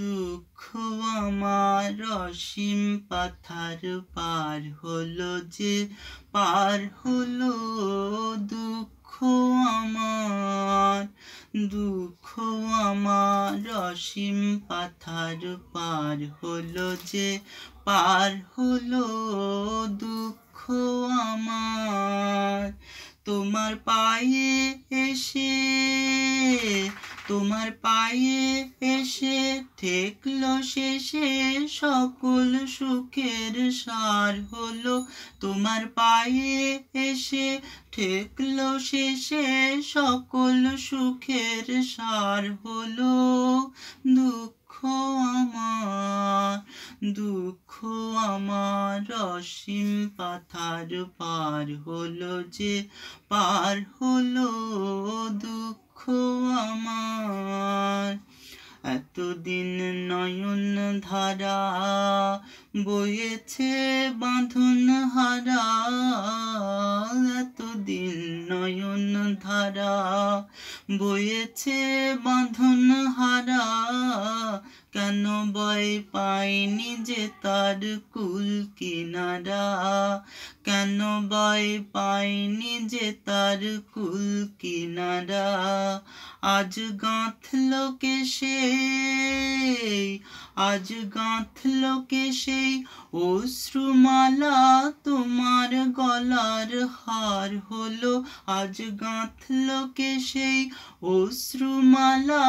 দুঃখ আমার অসীম পাথার পার হলো যে পার হলো দুঃখ আমার দুঃখ আমার অসীম পাথার পার হলো যে পার হলো দুঃখ আমার তোমার পায়ে এসে তোমার পায়ে এসে ঠেকল শেষে সকল সুখের সার হলো তোমার পায়ে এসে ঠেকল শেষে সকল সুখের সার হলো দুঃখ আমার দুঃখ আমার অসীম পাথার পার হলো যে পার হলো দুঃখ আমার এতদিন নয়ন ধারা বয়েছে বাঁধন হারা এতদিন নয়ন ধারা বয়েছে বাঁধন হারা কেন ভয় পাইনি যে তার কুল কিনারা কেন ভয় পাইনি যে তার কুল কিনারা আজ গাঁথল কে সে আজ গাঁথল কে সেই অশ্রুমালা তোমার গলার হার হলো আজ গাঁথল কে সেই অশ্রুমালা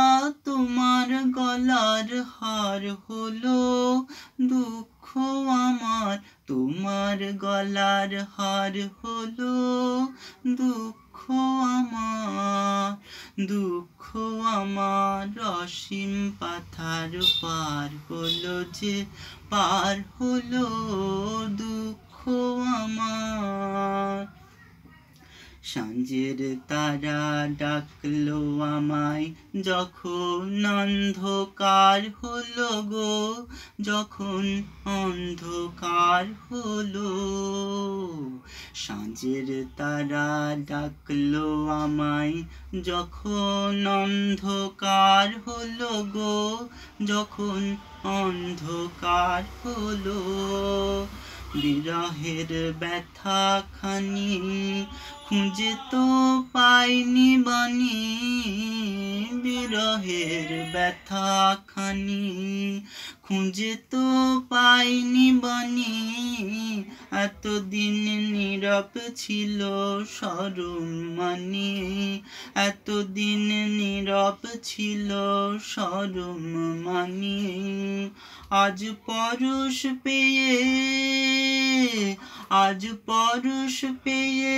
তোমার গলার আহার হলো দুঃখ আমার তোমার গলার হার হলো দুঃখ আমার দুঃখ আমার অসীম পাথার পার হলো যে পার হলো সাঞ্জের তারা ডাকলো আমায় যখন অন্ধকার হলো গো যখন অন্ধকার হলো সাঁঝের তারা ডাকলো আমায় যখন অন্ধকার হলো গো যখন অন্ধকার হলো বিরহের ব্যথা খানি খুঁজে তো পাইনি বানি বিরহের ব্যথা খানি খুঁজে তো পাইনি বানি এতদিন নীরব ছিল সরম মনে এতদিন নীরব ছিল সরম মনে আজ পরশ পেয়ে আজ পরশ পেয়ে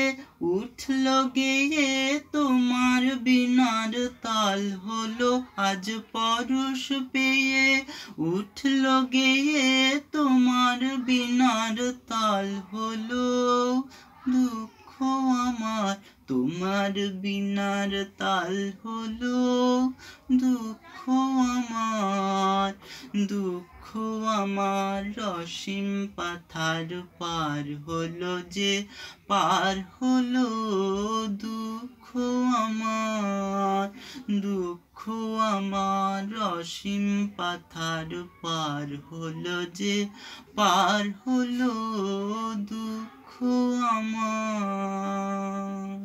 উঠল গেয়ে তোমার বিনার তাল হলো আজ পরশ পেয়ে উঠল গেয়ে তোমার বিনার তাল হলো দুঃখ আমার তোমার বিনার তাল হলো দুঃখ আমার দুঃখ আমার রসীম পাথার পার হলো যে পার হলো দুঃখ অসীম পাথার পার হলো যে পার হলো দুঃখ আমার